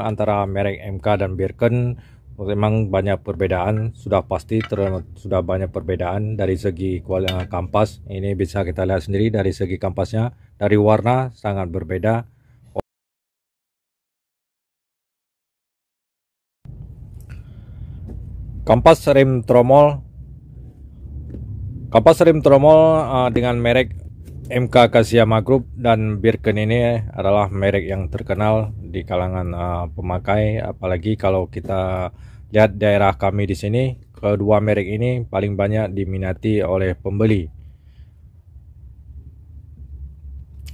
antara merek MK dan Birken memang banyak perbedaan sudah pasti ter, sudah banyak perbedaan dari segi kualitas eh, kampas ini bisa kita lihat sendiri dari segi kampasnya dari warna sangat berbeda kampas rem tromol kampas rem tromol uh, dengan merek MK Kasiyama Group dan Birken ini adalah merek yang terkenal di kalangan uh, pemakai apalagi kalau kita lihat daerah kami di sini kedua merek ini paling banyak diminati oleh pembeli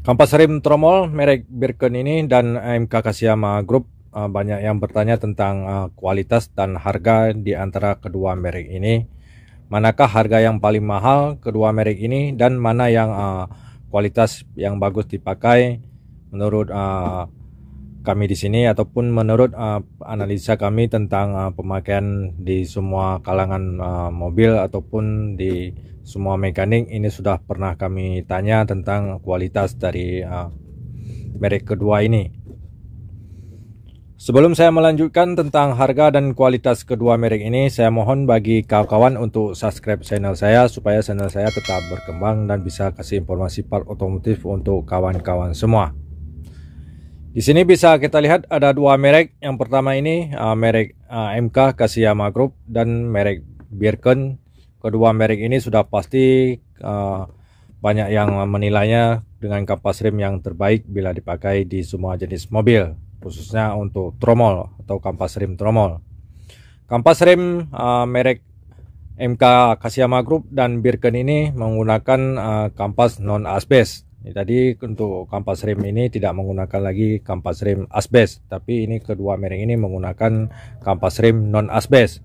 Kampas rim tromol merek Birken ini dan MK Kasiyama Group uh, banyak yang bertanya tentang uh, kualitas dan harga di antara kedua merek ini manakah harga yang paling mahal kedua merek ini dan mana yang uh, kualitas yang bagus dipakai menurut uh, kami di sini ataupun menurut uh, analisa kami tentang uh, pemakaian di semua kalangan uh, mobil ataupun di semua mekanik ini sudah pernah kami tanya tentang kualitas dari uh, merek kedua ini. Sebelum saya melanjutkan tentang harga dan kualitas kedua merek ini, saya mohon bagi kawan-kawan untuk subscribe channel saya supaya channel saya tetap berkembang dan bisa kasih informasi part otomotif untuk kawan-kawan semua. Di sini bisa kita lihat ada dua merek. Yang pertama ini uh, merek uh, MK Kasiyama Group dan merek Birken. Kedua merek ini sudah pasti uh, banyak yang menilainya dengan kapas rem yang terbaik bila dipakai di semua jenis mobil khususnya untuk tromol atau kampas rem tromol. Kampas rem uh, eh, merek MK Kasiyama Group dan Birken ini menggunakan uh, kampas non asbes. Jadi tadi untuk kampas rem ini tidak menggunakan lagi kampas rem asbes, tapi ini kedua merek ini menggunakan kampas rem non asbes.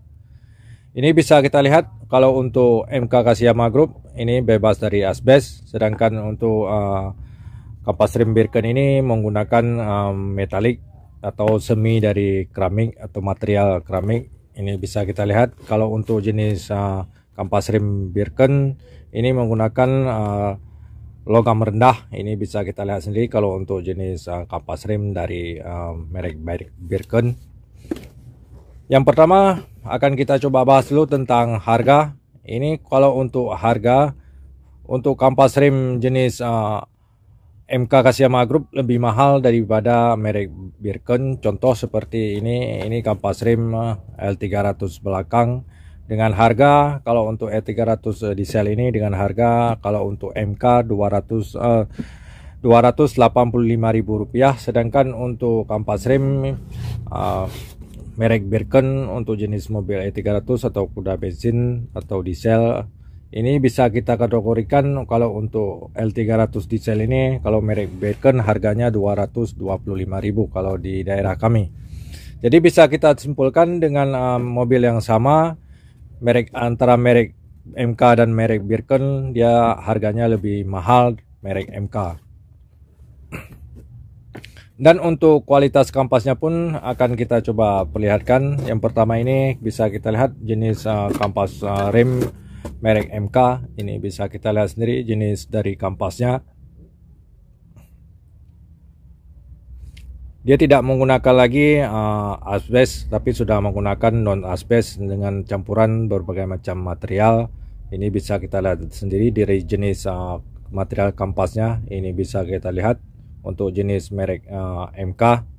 Ini bisa kita lihat kalau untuk MK Kasiyama Group ini bebas dari asbes, sedangkan untuk uh, Kapas rim Birken ini menggunakan um, metalik atau semi dari keramik atau material keramik. Ini bisa kita lihat kalau untuk jenis uh, kampas rim Birken ini menggunakan uh, logam rendah. Ini bisa kita lihat sendiri kalau untuk jenis uh, kampas rim dari uh, merek Birken. Yang pertama akan kita coba bahas dulu tentang harga. Ini kalau untuk harga untuk kampas rim jenis uh, MK Kasiyama Group lebih mahal daripada merek Birken. Contoh seperti ini, ini kampas rim eh, L300 belakang dengan harga kalau untuk E300 eh, diesel ini dengan harga kalau untuk MK 200 eh, 285.000 rupiah sedangkan untuk kampas rim uh, merek Birken untuk jenis mobil E300 atau kuda bensin atau diesel ini bisa kita kategorikan kalau untuk L300 diesel ini kalau merek Bacon harganya 225.000 kalau di daerah kami. Jadi bisa kita simpulkan dengan um, mobil yang sama merek antara merek MK dan merek Birken dia harganya lebih mahal merek MK. Dan untuk kualitas kampasnya pun akan kita coba perlihatkan. Yang pertama ini bisa kita lihat jenis uh, kampas uh, rem merek MK ini bisa kita lihat sendiri jenis dari kampasnya dia tidak menggunakan lagi uh, eh, asbes tapi sudah menggunakan non asbes dengan campuran berbagai macam material ini bisa kita lihat sendiri dari jenis uh, material kampasnya ini bisa kita lihat untuk jenis merek uh, eh, MK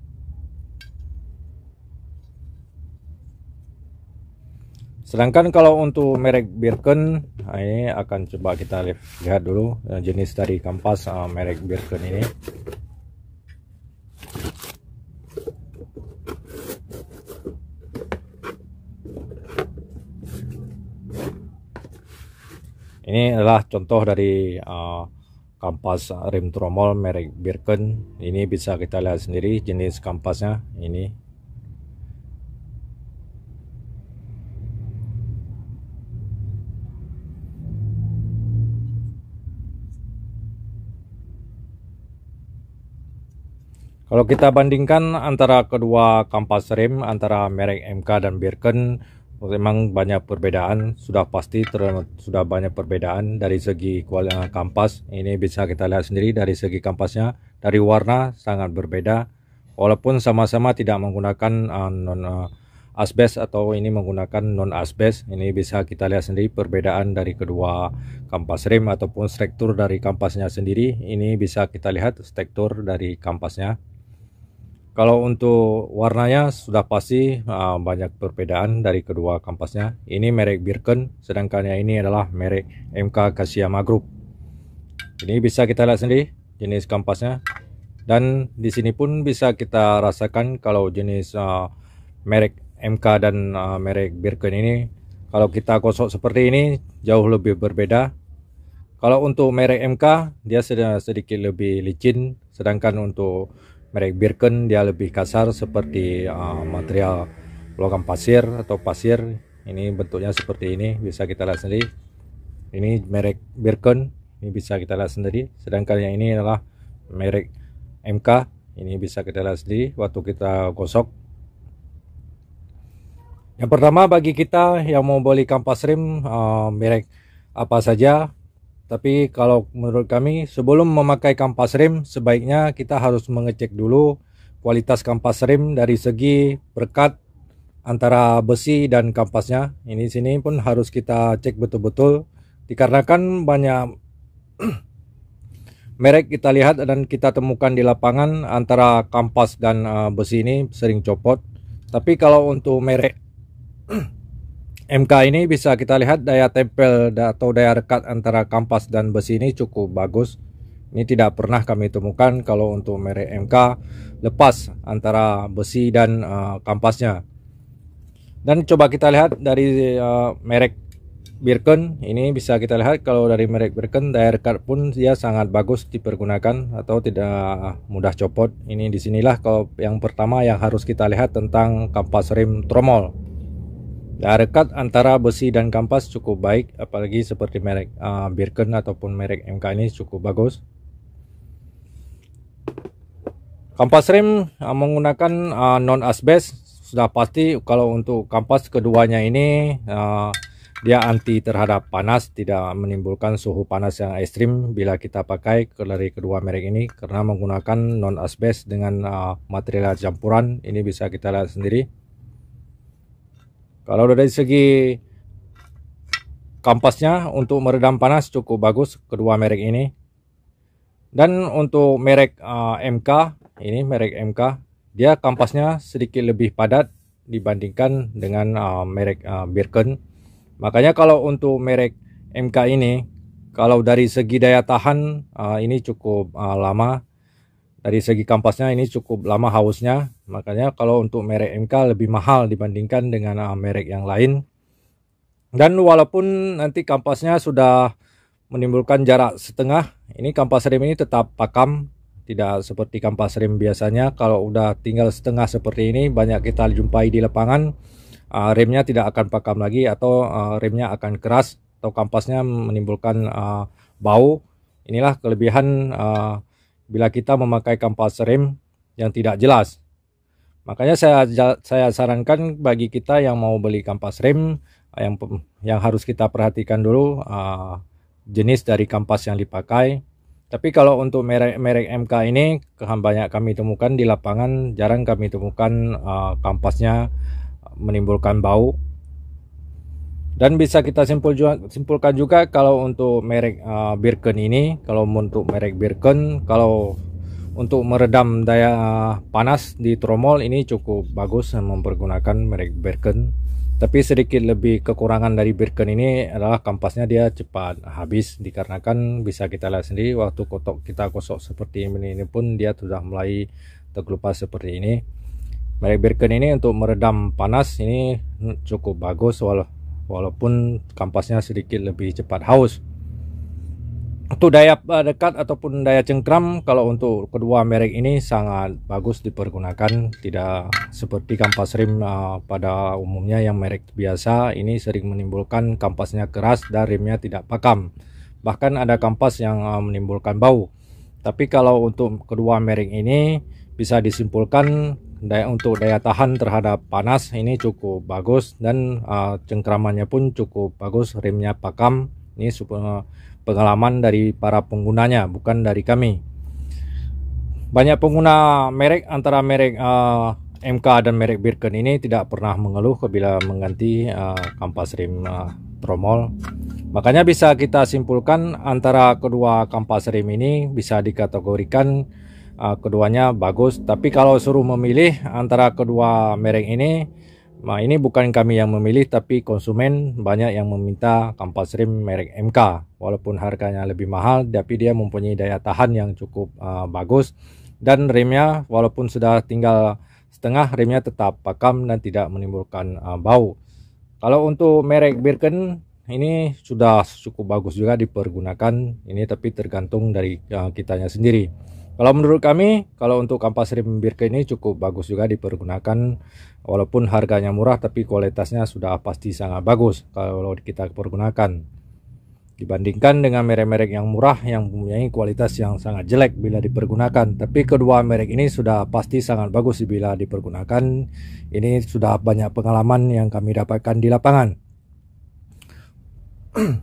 Sedangkan kalau untuk merek Birken, nah, ini akan coba kita lihat dulu eh, jenis dari kampas eh, merek Birken ini. Ini adalah contoh dari eh, kampas rem tromol merek Birken. Ini bisa kita lihat sendiri jenis kampasnya ini Kalau kita bandingkan antara kedua kampas rem antara merek MK dan Birken memang banyak perbedaan sudah pasti ter, sudah banyak perbedaan dari segi kualitas eh, kampas ini bisa kita lihat sendiri dari segi kampasnya dari warna sangat berbeda walaupun sama-sama tidak menggunakan uh, non uh, asbes atau ini menggunakan non asbes ini bisa kita lihat sendiri perbedaan dari kedua kampas rem ataupun struktur dari kampasnya sendiri ini bisa kita lihat struktur dari kampasnya kalau untuk warnanya sudah pasti eh, banyak perbedaan dari kedua kampasnya. Ini merek Birken, sedangkan yang ini adalah merek MK Kasiyama Group. Ini bisa kita lihat sendiri jenis kampasnya. Dan di sini pun bisa kita rasakan kalau jenis eh, merek MK dan eh, merek Birken ini kalau kita gosok seperti ini jauh lebih berbeda. Kalau untuk merek MK dia sedikit lebih licin, sedangkan untuk merek Birken dia lebih kasar seperti uh, material logam pasir atau pasir ini bentuknya seperti ini bisa kita lihat sendiri ini merek Birken ini bisa kita lihat sendiri sedangkan yang ini adalah merek MK ini bisa kita lihat sendiri waktu kita gosok yang pertama bagi kita yang mau beli kampas rem uh, merek apa saja tapi kalau menurut kami sebelum memakai kampas rem sebaiknya kita harus mengecek dulu kualitas kampas rem dari segi berkat antara besi dan kampasnya. Ini sini pun harus kita cek betul-betul dikarenakan banyak merek kita lihat dan kita temukan di lapangan antara kampas dan eh, besi ini sering copot. Tapi kalau untuk merek MK ini bisa kita lihat daya tempel atau daya rekat antara kampas dan besi ini cukup bagus. Ini tidak pernah kami temukan kalau untuk merek MK lepas antara besi dan uh, kampasnya. Dan coba kita lihat dari uh, merek Birken, ini bisa kita lihat kalau dari merek Birken daya rekat pun dia sangat bagus dipergunakan atau tidak mudah copot. Ini disinilah kalau yang pertama yang harus kita lihat tentang kampas rem tromol. Ya, rekat antara besi dan kampas cukup baik, apalagi seperti merek uh, Birken ataupun merek MK ini cukup bagus. Kampas rem uh, menggunakan uh, non asbes sudah pasti kalau untuk kampas keduanya ini uh, dia anti terhadap panas, tidak menimbulkan suhu panas yang ekstrim bila kita pakai dari kedua merek ini karena menggunakan non asbes dengan uh, material campuran ini bisa kita lihat sendiri. Kalau dari segi kampasnya untuk meredam panas cukup bagus kedua merek ini. Dan untuk merek uh, eh, MK, ini merek MK, dia kampasnya sedikit lebih padat dibandingkan dengan uh, merek uh, Birken. Makanya kalau untuk merek MK ini, kalau dari segi daya tahan uh, ini cukup uh, lama dari segi kampasnya ini cukup lama hausnya makanya kalau untuk merek MK lebih mahal dibandingkan dengan ah, merek yang lain dan walaupun nanti kampasnya sudah menimbulkan jarak setengah ini kampas rem ini tetap pakam tidak seperti kampas rem biasanya kalau udah tinggal setengah seperti ini banyak kita jumpai di lapangan ah, remnya tidak akan pakam lagi atau ah, remnya akan keras atau kampasnya menimbulkan bau inilah kelebihan bila kita memakai kampas rem yang tidak jelas. Makanya saya saya sarankan bagi kita yang mau beli kampas rem eh, yang yang harus kita perhatikan dulu uh, jenis dari kampas yang dipakai. Tapi kalau untuk merek-merek MK ini banyak kami temukan di lapangan jarang kami temukan uh, kampasnya menimbulkan bau dan bisa kita simpul juga, simpulkan juga kalau untuk merek uh, Birken ini, kalau untuk merek Birken, kalau untuk meredam daya uh, panas di tromol ini cukup bagus mempergunakan merek Birken. Tapi sedikit lebih kekurangan dari Birken ini adalah kampasnya dia cepat habis dikarenakan bisa kita lihat sendiri waktu kotok kita kosok seperti ini, ini pun dia sudah mulai terkelupas seperti ini. Merek Birken ini untuk meredam panas ini hmm, cukup bagus walau walaupun kampasnya sedikit lebih cepat haus. Untuk daya eh, dekat ataupun daya cengkram kalau untuk kedua merek ini sangat bagus dipergunakan tidak seperti kampas rim eh, pada umumnya yang merek biasa ini sering menimbulkan kampasnya keras dan rimnya tidak pakam bahkan ada kampas yang eh, menimbulkan bau tapi kalau untuk kedua merek ini bisa disimpulkan daya untuk daya tahan terhadap panas ini cukup bagus dan uh, cengkeramannya pun cukup bagus remnya pakam ini uh, pengalaman dari para penggunanya bukan dari kami banyak pengguna merek antara merek uh, MK dan merek Birken ini tidak pernah mengeluh bila mengganti uh, kampas rem uh, tromol makanya bisa kita simpulkan antara kedua kampas rem ini bisa dikategorikan uh, keduanya bagus. Tapi kalau suruh memilih antara kedua merek ini, nah ini bukan kami yang memilih, tapi konsumen banyak yang meminta kampas rem merek MK. Walaupun harganya lebih mahal, tapi dia mempunyai daya tahan yang cukup uh, bagus. Dan remnya, walaupun sudah tinggal setengah, remnya tetap pakam dan tidak menimbulkan uh, bau. Kalau untuk merek Birken ini sudah cukup bagus juga dipergunakan ini tapi tergantung dari uh, kitanya sendiri. Kalau menurut kami, kalau untuk kampas rim Birke ini cukup bagus juga dipergunakan walaupun harganya murah tapi kualitasnya sudah pasti sangat bagus kalau kita pergunakan. Dibandingkan dengan merek-merek yang murah yang mempunyai kualitas yang sangat jelek bila dipergunakan. Tapi kedua merek ini sudah pasti sangat bagus bila dipergunakan. Ini sudah banyak pengalaman yang kami dapatkan di lapangan.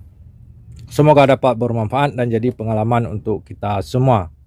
Semoga dapat bermanfaat dan jadi pengalaman untuk kita semua.